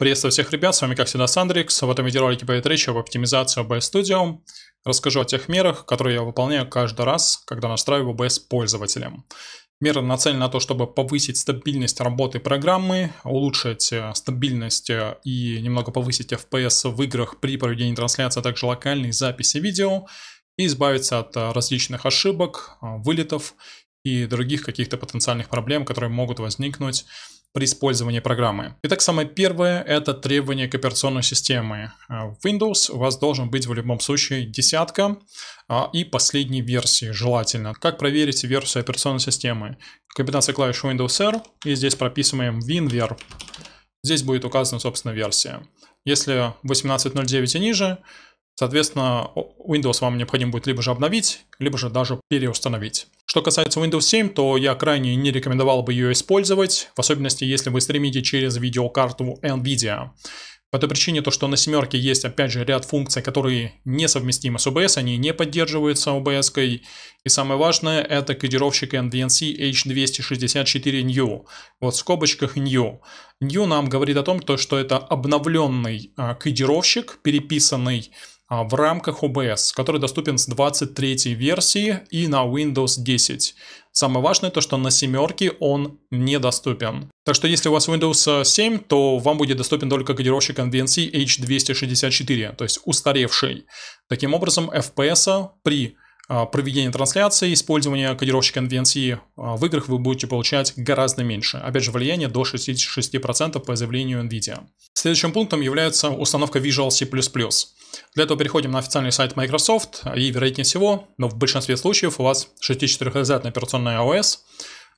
Приветствую всех ребят, с вами как всегда Сандрикс. В этом видеоролике будет речь об оптимизации OBS Studio. Расскажу о тех мерах, которые я выполняю каждый раз, когда настраиваю OBS пользователем. Меры нацелены на то, чтобы повысить стабильность работы программы, улучшить э, стабильность э, и немного повысить FPS в играх при проведении трансляции, а также локальной записи видео и избавиться от э, различных ошибок, вылетов и других каких-то потенциальных проблем, которые могут возникнуть при использовании программы. Итак, самое первое – это требование к операционной системе. В а, Windows у вас должен быть в любом случае десятка а, и последней версии желательно. Как проверить версию операционной системы? Комбинация клавиш Windows R и здесь прописываем WinVer. Здесь будет указана, собственно, версия. Если 18.09 и ниже – Соответственно, Windows вам необходимо будет либо же обновить, либо же даже переустановить. Что касается Windows 7, то я крайне не рекомендовал бы ее использовать, в особенности если вы стримите через видеокарту NVIDIA. По той причине, то, что на семерке есть, опять же, ряд функций, которые несовместимы с OBS, они не поддерживаются OBS. -кой. И самое важное, это кодировщик NVNC H264 New. Вот в скобочках New. New нам говорит о том, то, что это обновленный а, кодировщик, переписанный а, в рамках OBS, который доступен с 23 версии и на Windows 10. Самое важное то, что на семерке он недоступен. Так что если у вас Windows 7, то вам будет доступен только кодировщик конвенции H264, то есть устаревший. Таким образом, FPS при а, проведения трансляции, использование кодировщика конвенции а, в играх вы будете получать гораздо меньше. Опять же, влияние до 66% по заявлению NVIDIA. Следующим пунктом является установка Visual C++. Для этого переходим на официальный сайт Microsoft, и, вероятнее всего, но в большинстве случаев у вас 64-хзная операционная iOS.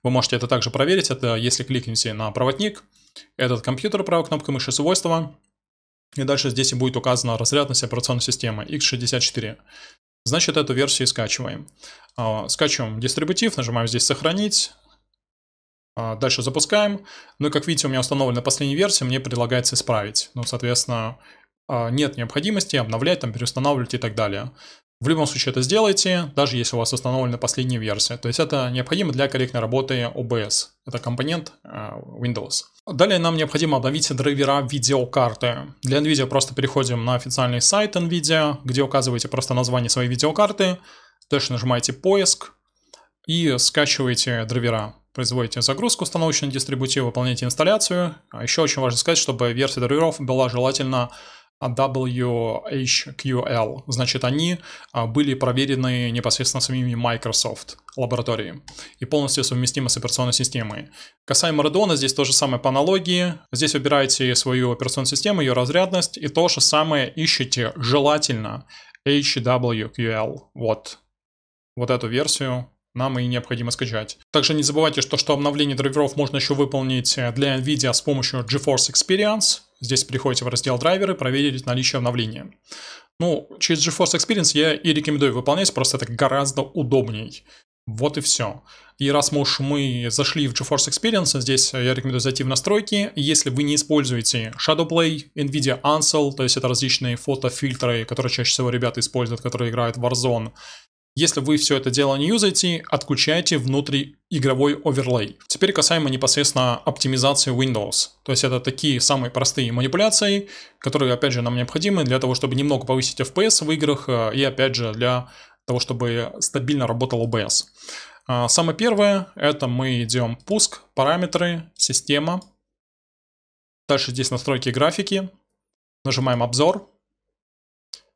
Вы можете это также проверить, это если кликните на проводник, этот компьютер правой кнопкой мыши свойства, и дальше здесь и будет указана разрядность операционной системы x64. Значит, эту версию скачиваем. А, скачиваем дистрибутив, нажимаем здесь «Сохранить», а, Дальше запускаем. Ну и как видите, у меня установлена последняя версия, мне предлагается исправить. Ну, соответственно, а, нет необходимости обновлять, там, переустанавливать и так далее. В любом случае это сделайте, даже если у вас установлена последняя версия. То есть это необходимо для корректной работы OBS. Это компонент а, Windows. Далее нам необходимо обновить драйвера видеокарты. Для NVIDIA просто переходим на официальный сайт NVIDIA, где указываете просто название своей видеокарты, дальше нажимаете «Поиск» и скачиваете драйвера. Производите загрузку установочного дистрибутива, выполняете инсталляцию. А еще очень важно сказать, чтобы версия драйверов была желательно WHQL. Значит, они а, были проверены непосредственно самими Microsoft лаборатории и полностью совместимы с операционной системой. Касаемо Redone, здесь то же самое по аналогии. Здесь выбираете свою операционную систему, ее разрядность и то же самое ищете желательно HWQL. Вот. Вот эту версию нам и необходимо скачать. Также не забывайте, что, что обновление драйверов можно еще выполнить э, для NVIDIA с помощью GeForce Experience – Здесь приходите в раздел «Драйверы», проверить наличие обновления. Ну, через GeForce Experience я и рекомендую выполнять, просто это гораздо удобней. Вот и все. И раз мы уж мы зашли в GeForce Experience, здесь я рекомендую зайти в настройки. Если вы не используете Shadowplay, NVIDIA Ansel, то есть это различные фотофильтры, которые чаще всего ребята используют, которые играют в Warzone, если вы все это дело не юзаете, отключайте внутри игровой оверлей. Теперь касаемо непосредственно оптимизации Windows. То есть это такие самые простые манипуляции, которые, опять же, нам необходимы для того, чтобы немного повысить FPS в играх э, и, опять же, для того, чтобы стабильно работал OBS. А, самое первое, это мы идем пуск, параметры, система. Дальше здесь настройки графики. Нажимаем обзор.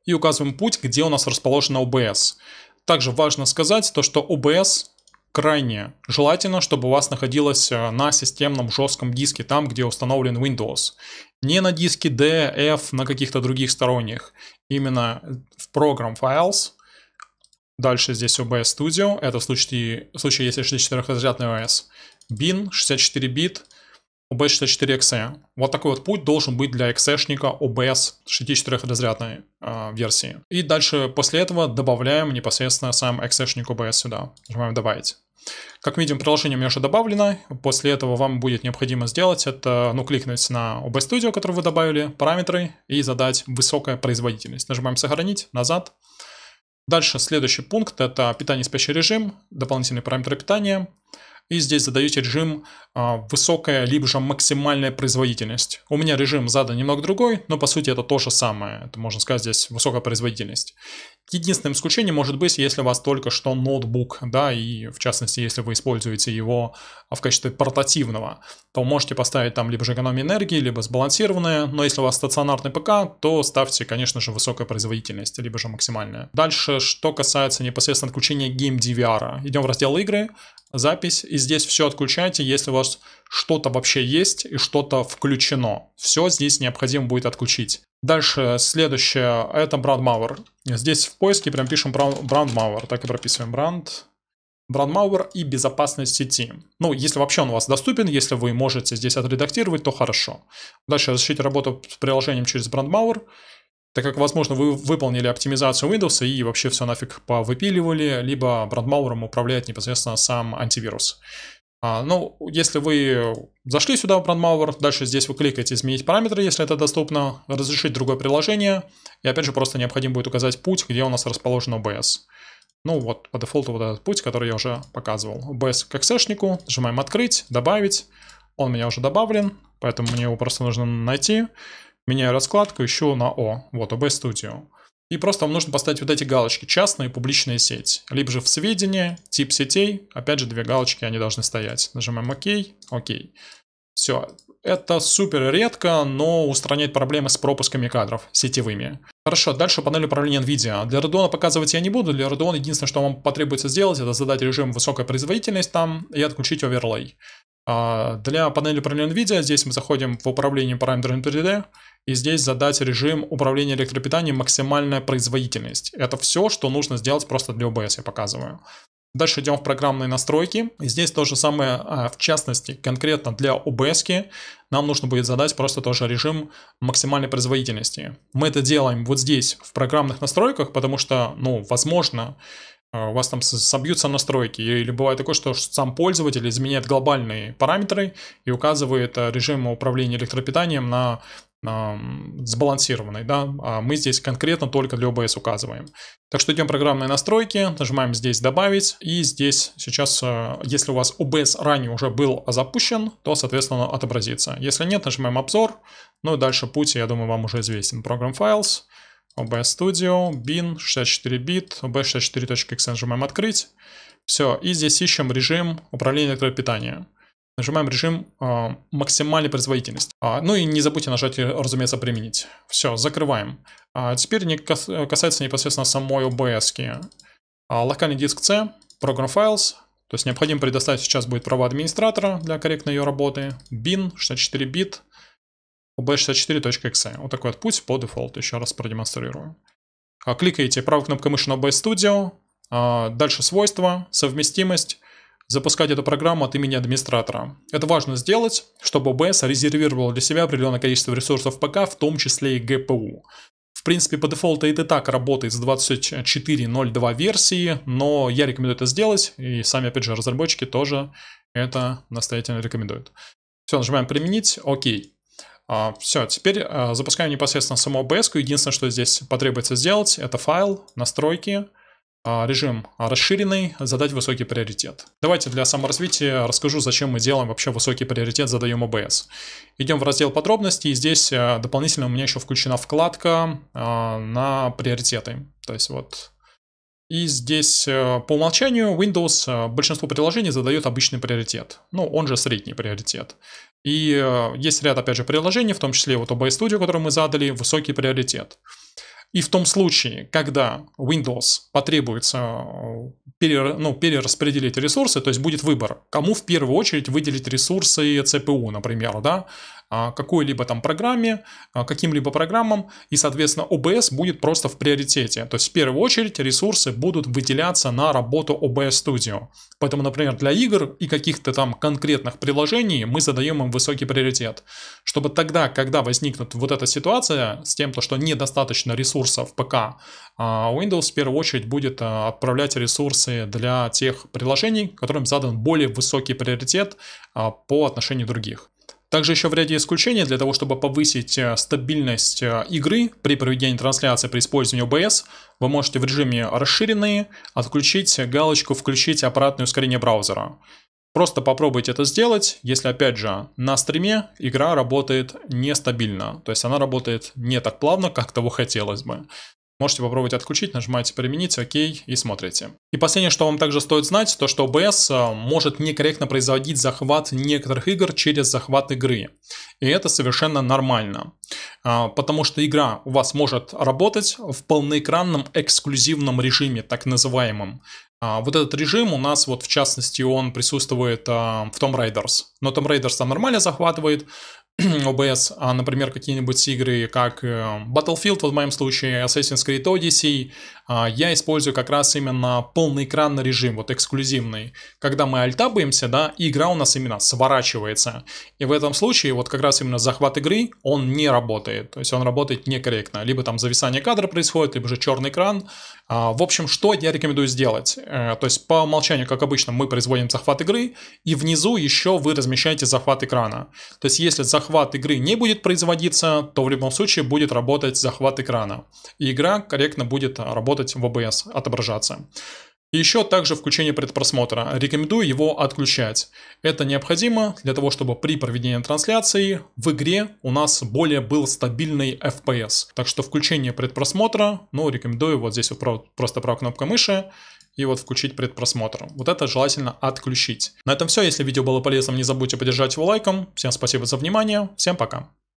И указываем путь, где у нас расположена OBS. Также важно сказать то, что OBS крайне желательно, чтобы у вас находилось э, на системном жестком диске, там, где установлен Windows. Не на диске D, F, на каких-то других сторонних. Именно э, в Program Files. Дальше здесь OBS Studio. Это в случае, в случае если 64-разрядный OS. BIN 64 бит. OB64XE. Вот такой вот путь должен быть для XE-шника OBS 64-разрядной э, версии. И дальше после этого добавляем непосредственно сам XE-шник OBS сюда. Нажимаем «Добавить». Как видим, приложение у меня уже добавлено. После этого вам будет необходимо сделать это, ну, кликнуть на OB Studio, который вы добавили, параметры и задать высокая производительность. Нажимаем сохранить, назад. Дальше следующий пункт это питание спящий режим, дополнительные параметры питания. И здесь задаете режим а, высокая, либо же максимальная производительность. У меня режим задан немного другой, но по сути это то же самое. Это можно сказать здесь высокая производительность. Единственным исключением может быть, если у вас только что ноутбук, да, и в частности, если вы используете его а, в качестве портативного, то можете поставить там либо же экономию энергии, либо сбалансированное, но если у вас стационарный ПК, то ставьте, конечно же, высокая производительность, либо же максимальная. Дальше, что касается непосредственно отключения Game DVR. Идем в раздел игры, запись. И здесь все отключайте, если у вас что-то вообще есть и что-то включено. Все здесь необходимо будет отключить. Дальше, следующее, это брандмауэр. Здесь в поиске прям пишем брандмауэр, так и прописываем бранд. Брандмауэр и безопасность сети. Ну, если вообще он у вас доступен, если вы можете здесь отредактировать, то хорошо. Дальше защитить работу с приложением через брандмауэр так как, возможно, вы выполнили оптимизацию Windows и вообще все нафиг повыпиливали, либо брандмауэром управляет непосредственно сам антивирус. А, ну, если вы зашли сюда в BrandMauer, дальше здесь вы кликаете «Изменить параметры», если это доступно, «Разрешить другое приложение», и опять же просто необходимо будет указать путь, где у нас расположен OBS. Ну вот, по дефолту вот этот путь, который я уже показывал. OBS к эксешнику, нажимаем «Открыть», «Добавить», он у меня уже добавлен, поэтому мне его просто нужно найти меняю раскладку, ищу на О, вот, OB Studio. И просто вам нужно поставить вот эти галочки «Частная и публичная сеть». Либо же в сведения, тип сетей, опять же две галочки, они должны стоять. Нажимаем «Ок», «Ок». Все, это супер редко, но устраняет проблемы с пропусками кадров сетевыми. Хорошо, дальше панель управления NVIDIA. Для Radeon показывать я не буду. Для Radeon единственное, что вам потребуется сделать, это задать режим высокая производительность там и отключить оверлей. А, для панели управления NVIDIA здесь мы заходим в управление параметрами 3D и здесь задать режим управления электропитанием максимальная производительность. Это все, что нужно сделать просто для OBS, я показываю. Дальше идем в программные настройки. И здесь то же самое, а, в частности, конкретно для OBS нам нужно будет задать просто тоже режим максимальной производительности. Мы это делаем вот здесь, в программных настройках, потому что, ну, возможно, а, у вас там собьются настройки, или бывает такое, что сам пользователь изменяет глобальные параметры и указывает а, режим управления электропитанием на сбалансированной, да, а мы здесь конкретно только для OBS указываем. Так что идем в программные настройки, нажимаем здесь добавить, и здесь сейчас, э, если у вас OBS ранее уже был запущен, то, соответственно, отобразится. Если нет, нажимаем обзор, ну и дальше путь, я думаю, вам уже известен. Program Files, OBS Studio, bin, 64 бит, OBS64.exe нажимаем открыть. Все, и здесь ищем режим управления электропитанием. Нажимаем режим э, максимальной производительности. А, ну и не забудьте нажать, э, разумеется, применить. Все, закрываем. А, теперь не кас э, касается непосредственно самой OBS. -ки. А, локальный диск C, Program Files. То есть необходимо предоставить сейчас будет права администратора для корректной ее работы. Bin 64 бит. OBS64.exe. Вот такой вот путь по дефолту. Еще раз продемонстрирую. А, кликаете правой кнопкой мыши на OBS Studio. А, дальше свойства, совместимость запускать эту программу от имени администратора. Это важно сделать, чтобы OBS резервировал для себя определенное количество ресурсов ПК, в том числе и GPU. В принципе, по дефолту это и так работает с 24.02 версии, но я рекомендую это сделать, и сами, опять же, разработчики тоже это настоятельно рекомендуют. Все, нажимаем «Применить», «Окей». А, все, теперь а, запускаем непосредственно саму OBS. Единственное, что здесь потребуется сделать, это файл, настройки, а, режим расширенный, задать высокий приоритет. Давайте для саморазвития расскажу, зачем мы делаем вообще высокий приоритет, задаем ОБС. Идем в раздел подробности, и здесь а, дополнительно у меня еще включена вкладка а, на приоритеты. То есть вот и здесь по умолчанию Windows большинство приложений задает обычный приоритет. Ну, он же средний приоритет. И есть ряд, опять же, приложений, в том числе вот OBS Studio, который мы задали, высокий приоритет. И в том случае, когда Windows потребуется э, пере, ну, перераспределить ресурсы, то есть будет выбор, кому в первую очередь выделить ресурсы CPU, например, да, а, какой-либо там программе, а, каким-либо программам, и, соответственно, OBS будет просто в приоритете. То есть, в первую очередь, ресурсы будут выделяться на работу OBS Studio. Поэтому, например, для игр и каких-то там конкретных приложений мы задаем им высокий приоритет, чтобы тогда, когда возникнет вот эта ситуация с тем, что недостаточно ресурсов ПК, а, Windows в первую очередь будет отправлять ресурсы для тех приложений, которым задан более высокий приоритет по отношению других. Также еще в ряде исключений для того, чтобы повысить э, стабильность э, игры при проведении трансляции при использовании OBS, вы можете в режиме расширенные отключить галочку «Включить аппаратное ускорение браузера». Просто попробуйте это сделать, если, опять же, на стриме игра работает нестабильно, то есть она работает не так плавно, как того хотелось бы. Можете попробовать отключить, нажимаете «Применить», «Ок» и смотрите. И последнее, что вам также стоит знать, то что OBS э, может некорректно производить захват некоторых игр через захват игры. И это совершенно нормально. А, потому что игра у вас может работать в полноэкранном эксклюзивном режиме, так называемом. А, вот этот режим у нас, вот в частности, он присутствует а, в Tomb Raiders. Но Tomb Raiders там нормально захватывает, OBS, а, например, какие-нибудь игры, как э, Battlefield, вот в моем случае, Assassin's Creed Odyssey, а, я использую как раз именно полный экранный режим, вот эксклюзивный. Когда мы альтабаемся, да, игра у нас именно сворачивается. И в этом случае вот как раз именно захват игры, он не работает. То есть он работает некорректно. Либо там зависание кадра происходит, либо же черный экран, а, в общем, что я рекомендую сделать? Э, то есть по умолчанию, как обычно, мы производим захват игры, и внизу еще вы размещаете захват экрана. То есть если захват игры не будет производиться, то в любом случае будет работать захват экрана. И игра корректно будет работать в OBS, отображаться еще также включение предпросмотра. Рекомендую его отключать. Это необходимо для того, чтобы при проведении трансляции в игре у нас более был стабильный FPS. Так что включение предпросмотра, ну, рекомендую вот здесь вот просто правой кнопкой мыши и вот включить предпросмотр. Вот это желательно отключить. На этом все. Если видео было полезным, не забудьте поддержать его лайком. Всем спасибо за внимание. Всем пока.